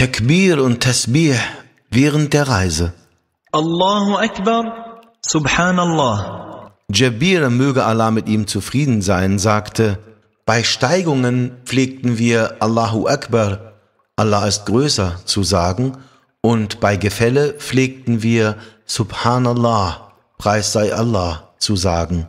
Takbir und Tasbih während der Reise. Allahu Akbar, Subhanallah. Jabir, möge Allah mit ihm zufrieden sein, sagte, bei Steigungen pflegten wir Allahu Akbar, Allah ist größer, zu sagen, und bei Gefälle pflegten wir Subhanallah, Preis sei Allah, zu sagen.